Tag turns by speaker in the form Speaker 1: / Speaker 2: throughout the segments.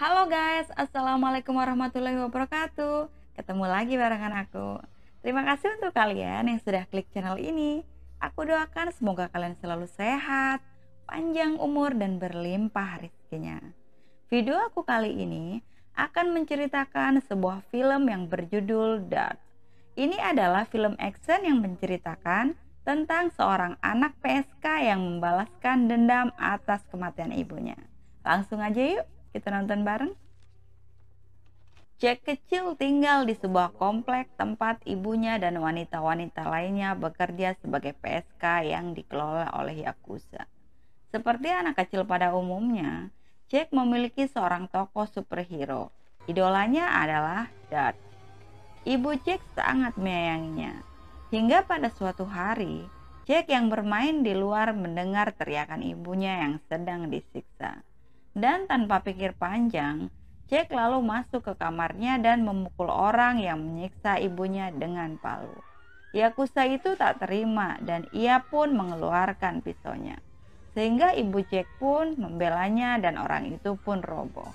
Speaker 1: Halo guys, Assalamualaikum warahmatullahi wabarakatuh Ketemu lagi barengan aku Terima kasih untuk kalian yang sudah klik channel ini Aku doakan semoga kalian selalu sehat, panjang umur dan berlimpah rezekinya Video aku kali ini akan menceritakan sebuah film yang berjudul Dart Ini adalah film action yang menceritakan tentang seorang anak PSK yang membalaskan dendam atas kematian ibunya. Langsung aja yuk. Kita nonton bareng. Jack kecil tinggal di sebuah komplek tempat ibunya dan wanita-wanita lainnya bekerja sebagai PSK yang dikelola oleh Yakuza. Seperti anak kecil pada umumnya, Jack memiliki seorang tokoh superhero. Idolanya adalah Dad. Ibu Jack sangat menyayanginya. Hingga pada suatu hari, Jack yang bermain di luar mendengar teriakan ibunya yang sedang disiksa dan tanpa pikir panjang, Jack lalu masuk ke kamarnya dan memukul orang yang menyiksa ibunya dengan palu. Yakuza itu tak terima dan ia pun mengeluarkan pisaunya. Sehingga ibu Jack pun membelanya dan orang itu pun roboh.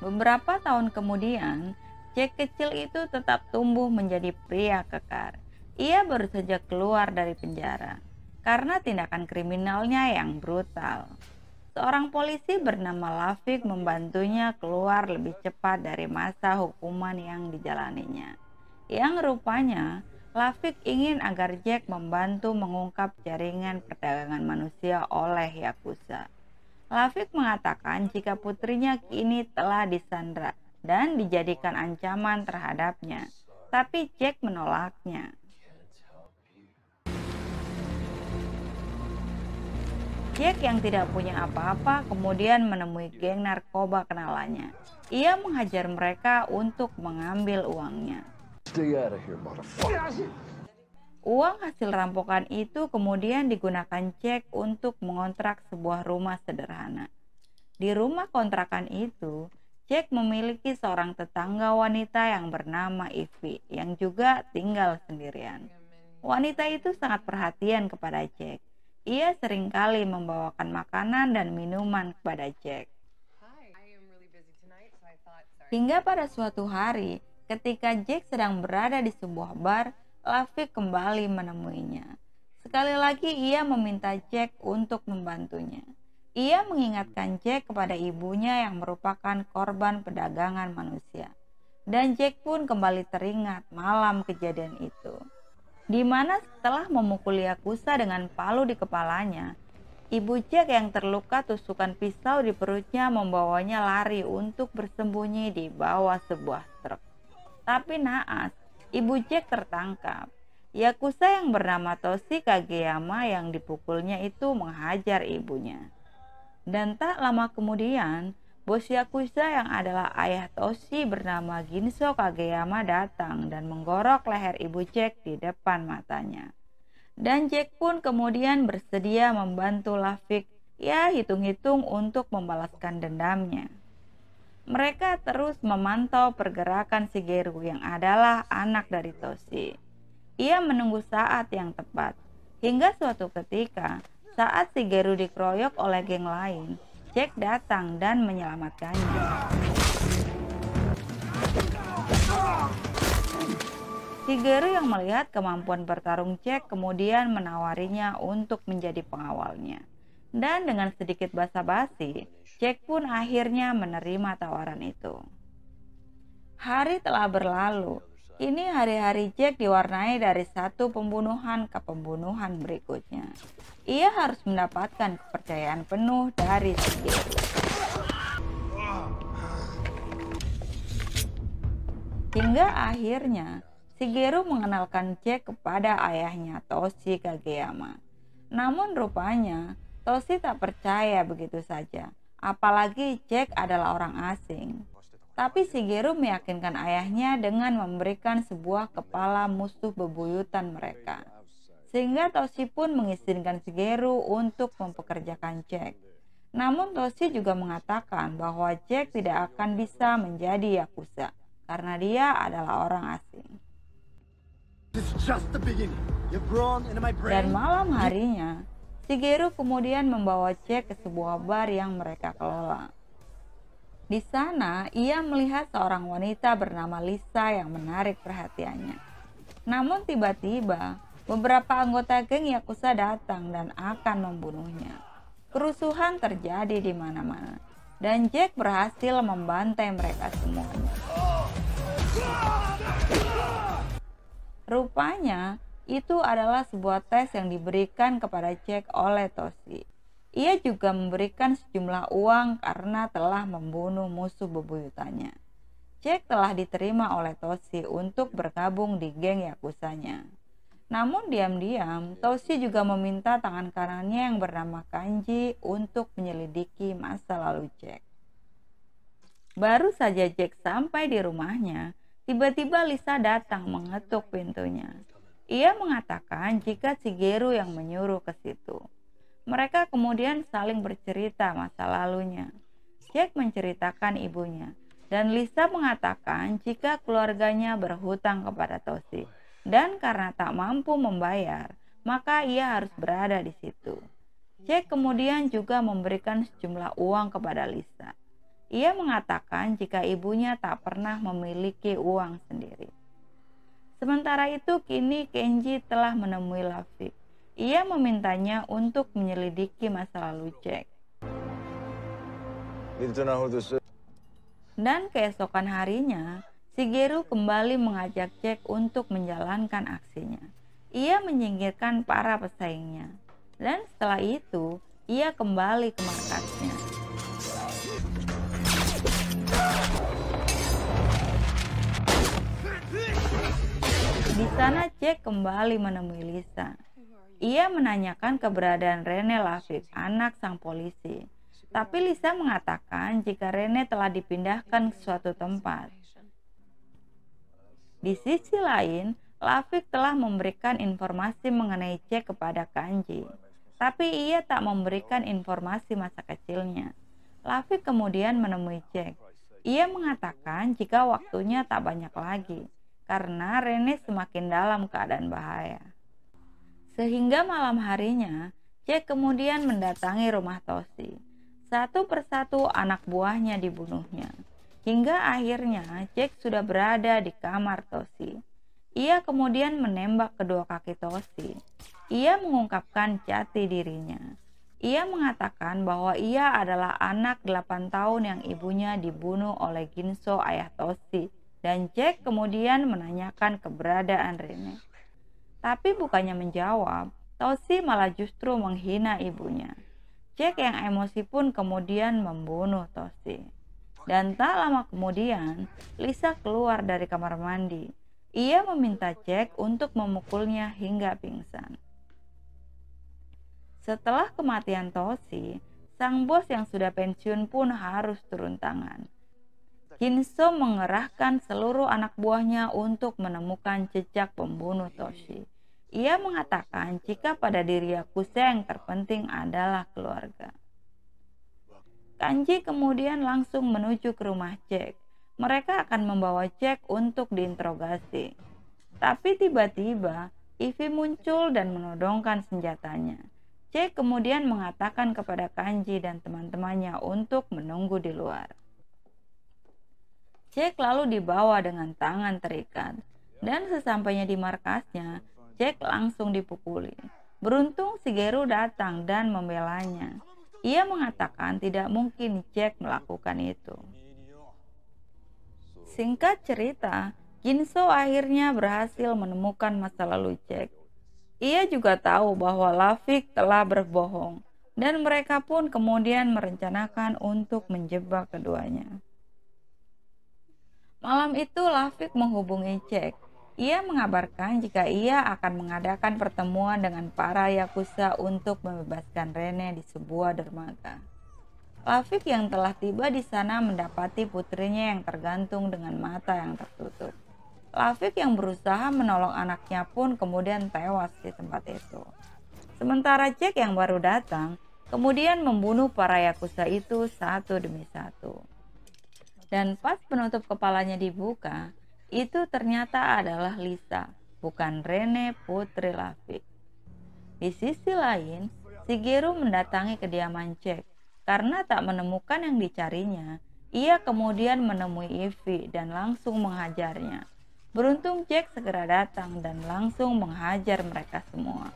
Speaker 1: Beberapa tahun kemudian, Jack kecil itu tetap tumbuh menjadi pria kekar. Ia baru saja keluar dari penjara karena tindakan kriminalnya yang brutal. Seorang polisi bernama Lafik membantunya keluar lebih cepat dari masa hukuman yang dijalaninya. Yang rupanya, Lafik ingin agar Jack membantu mengungkap jaringan perdagangan manusia oleh Yakuza. Lafik mengatakan jika putrinya kini telah disandra dan dijadikan ancaman terhadapnya, tapi Jack menolaknya. Jack yang tidak punya apa-apa kemudian menemui geng narkoba kenalannya. Ia menghajar mereka untuk mengambil uangnya. Here, Uang hasil rampokan itu kemudian digunakan Jack untuk mengontrak sebuah rumah sederhana. Di rumah kontrakan itu, Jack memiliki seorang tetangga wanita yang bernama Ivy yang juga tinggal sendirian. Wanita itu sangat perhatian kepada Jack ia seringkali membawakan makanan dan minuman kepada Jack. Hingga pada suatu hari, ketika Jack sedang berada di sebuah bar, Lavi kembali menemuinya. Sekali lagi ia meminta Jack untuk membantunya. Ia mengingatkan Jack kepada ibunya yang merupakan korban perdagangan manusia. Dan Jack pun kembali teringat malam kejadian itu di mana setelah memukul Yakuza dengan palu di kepalanya, Ibu Jack yang terluka tusukan pisau di perutnya membawanya lari untuk bersembunyi di bawah sebuah truk. Tapi naas, Ibu Jack tertangkap. Yakuza yang bernama Toshi Kageyama yang dipukulnya itu menghajar ibunya. Dan tak lama kemudian, Bos Yakuza yang adalah ayah Toshi bernama Ginso Kageyama datang dan menggorok leher ibu Jack di depan matanya. Dan Jack pun kemudian bersedia membantu Lafik, ya hitung-hitung untuk membalaskan dendamnya. Mereka terus memantau pergerakan Sigeru yang adalah anak dari Toshi. Ia menunggu saat yang tepat, hingga suatu ketika saat Sigeru dikeroyok oleh geng lain, Jack datang dan menyelamatkannya. Shigeru yang melihat kemampuan bertarung Jack kemudian menawarinya untuk menjadi pengawalnya. Dan dengan sedikit basa-basi, Jack pun akhirnya menerima tawaran itu. Hari telah berlalu. Ini hari-hari Jack diwarnai dari satu pembunuhan ke pembunuhan berikutnya. Ia harus mendapatkan kepercayaan penuh dari sendiri. Hingga akhirnya, Shigeru mengenalkan Jack kepada ayahnya Toshi Kageyama. Namun rupanya, Toshi tak percaya begitu saja, apalagi Jack adalah orang asing. Tapi Shigeru meyakinkan ayahnya dengan memberikan sebuah kepala musuh bebuyutan mereka sehingga Toshi pun mengizinkan Shigeru untuk mempekerjakan Jack. Namun Toshi juga mengatakan bahwa Jack tidak akan bisa menjadi Yakuza karena dia adalah orang asing. Dan malam harinya, Shigeru kemudian membawa Jack ke sebuah bar yang mereka kelola. Di sana, ia melihat seorang wanita bernama Lisa yang menarik perhatiannya. Namun tiba-tiba, Beberapa anggota geng Yakuza datang dan akan membunuhnya. Kerusuhan terjadi di mana-mana, dan Jack berhasil membantai mereka semuanya. Rupanya, itu adalah sebuah tes yang diberikan kepada Jack oleh Toshi. Ia juga memberikan sejumlah uang karena telah membunuh musuh bebuyutannya. Jack telah diterima oleh Toshi untuk bergabung di geng Yakusanya. Namun diam-diam, Toshi juga meminta tangan kanannya yang bernama Kanji untuk menyelidiki masa lalu Jack. Baru saja Jack sampai di rumahnya, tiba-tiba Lisa datang mengetuk pintunya. Ia mengatakan jika si Geru yang menyuruh ke situ. Mereka kemudian saling bercerita masa lalunya. Jack menceritakan ibunya, dan Lisa mengatakan jika keluarganya berhutang kepada Toshi dan karena tak mampu membayar, maka ia harus berada di situ. Jack kemudian juga memberikan sejumlah uang kepada Lisa. Ia mengatakan jika ibunya tak pernah memiliki uang sendiri. Sementara itu, kini Kenji telah menemui Lafik. Ia memintanya untuk menyelidiki masa lalu Jack. Dan keesokan harinya, Si Geru kembali mengajak Jack untuk menjalankan aksinya. Ia menyingkirkan para pesaingnya. Dan setelah itu, ia kembali ke markasnya. Di sana Jack kembali menemui Lisa. Ia menanyakan keberadaan Rene Lafif, anak sang polisi. Tapi Lisa mengatakan jika Rene telah dipindahkan ke suatu tempat. Di sisi lain, Lafik telah memberikan informasi mengenai C kepada Kanji, tapi ia tak memberikan informasi masa kecilnya. Lafik kemudian menemui Jack. Ia mengatakan jika waktunya tak banyak lagi, karena Rene semakin dalam keadaan bahaya. Sehingga malam harinya, Jack kemudian mendatangi rumah Tosi. Satu persatu anak buahnya dibunuhnya. Hingga akhirnya Jack sudah berada di kamar Tosi. Ia kemudian menembak kedua kaki Tosi. Ia mengungkapkan jati dirinya. Ia mengatakan bahwa ia adalah anak 8 tahun yang ibunya dibunuh oleh Ginso ayah Tosi. Dan Jack kemudian menanyakan keberadaan Rene. Tapi bukannya menjawab, Tosi malah justru menghina ibunya. Jack yang emosi pun kemudian membunuh Tosi. Dan tak lama kemudian, Lisa keluar dari kamar mandi. Ia meminta Jack untuk memukulnya hingga pingsan. Setelah kematian Tosi, sang bos yang sudah pensiun pun harus turun tangan. Kinso mengerahkan seluruh anak buahnya untuk menemukan jejak pembunuh Toshi. Ia mengatakan jika pada diri Yakuza yang terpenting adalah keluarga. Kanji kemudian langsung menuju ke rumah Jack. Mereka akan membawa Jack untuk diinterogasi. Tapi tiba-tiba, Ivy muncul dan menodongkan senjatanya. Jack kemudian mengatakan kepada Kanji dan teman-temannya untuk menunggu di luar. Jack lalu dibawa dengan tangan terikat. Dan sesampainya di markasnya, Jack langsung dipukuli. Beruntung Sigeru datang dan membelanya. Ia mengatakan tidak mungkin Jack melakukan itu. Singkat cerita, Ginso akhirnya berhasil menemukan masa lalu Jack. Ia juga tahu bahwa Lafik telah berbohong dan mereka pun kemudian merencanakan untuk menjebak keduanya. Malam itu Lafik menghubungi Jack. Ia mengabarkan jika ia akan mengadakan pertemuan dengan para Yakuza untuk membebaskan Rene di sebuah dermaga. Lafik yang telah tiba di sana mendapati putrinya yang tergantung dengan mata yang tertutup. Lafik yang berusaha menolong anaknya pun kemudian tewas di tempat itu. Sementara Jack yang baru datang kemudian membunuh para Yakuza itu satu demi satu. Dan pas penutup kepalanya dibuka, itu ternyata adalah Lisa, bukan Rene Putri Lafik. Di sisi lain, Sigiru mendatangi kediaman Jack karena tak menemukan yang dicarinya. Ia kemudian menemui Ivy dan langsung menghajarnya. Beruntung Jack segera datang dan langsung menghajar mereka semua.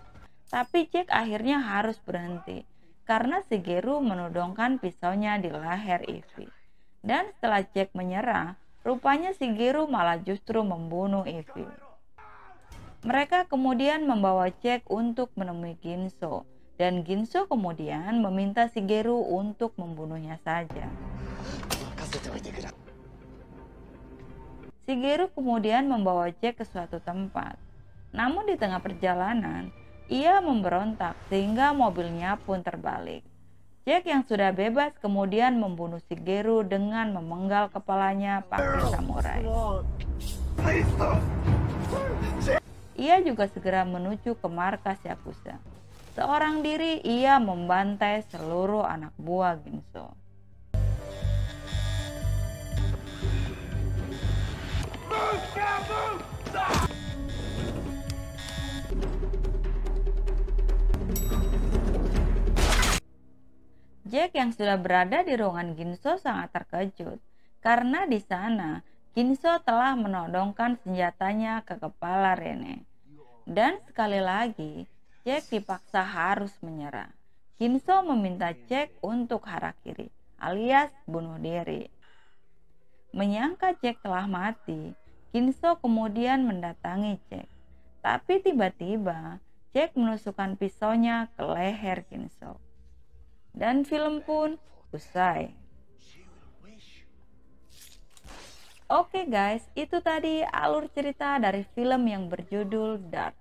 Speaker 1: Tapi Jack akhirnya harus berhenti karena Sigiru menodongkan pisaunya di leher Ivy. Dan setelah Jack menyerah, Rupanya si Giru malah justru membunuh Ivy. Mereka kemudian membawa Jack untuk menemui Ginso, dan Ginso kemudian meminta si Giru untuk membunuhnya saja. Si Giru kemudian membawa Jack ke suatu tempat. Namun di tengah perjalanan, ia memberontak sehingga mobilnya pun terbalik. Jack yang sudah bebas kemudian membunuh Shigeru dengan memenggal kepalanya pakai samurai. Ia juga segera menuju ke markas Yakuza. Seorang diri ia membantai seluruh anak buah Ginso. Move, now move! Jack yang sudah berada di ruangan Ginso sangat terkejut karena di sana Ginso telah menodongkan senjatanya ke kepala Rene. Dan sekali lagi, Jack dipaksa harus menyerah. Ginso meminta Jack untuk harakiri alias bunuh diri. Menyangka Jack telah mati, Ginso kemudian mendatangi Jack. Tapi tiba-tiba Jack menusukkan pisaunya ke leher Ginso. Dan film pun usai. Oke okay guys, itu tadi alur cerita dari film yang berjudul Dark.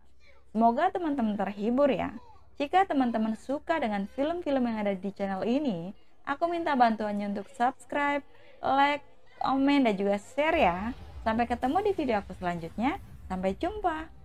Speaker 1: Semoga teman-teman terhibur ya. Jika teman-teman suka dengan film-film yang ada di channel ini, aku minta bantuannya untuk subscribe, like, komen, dan juga share ya. Sampai ketemu di video aku selanjutnya. Sampai jumpa.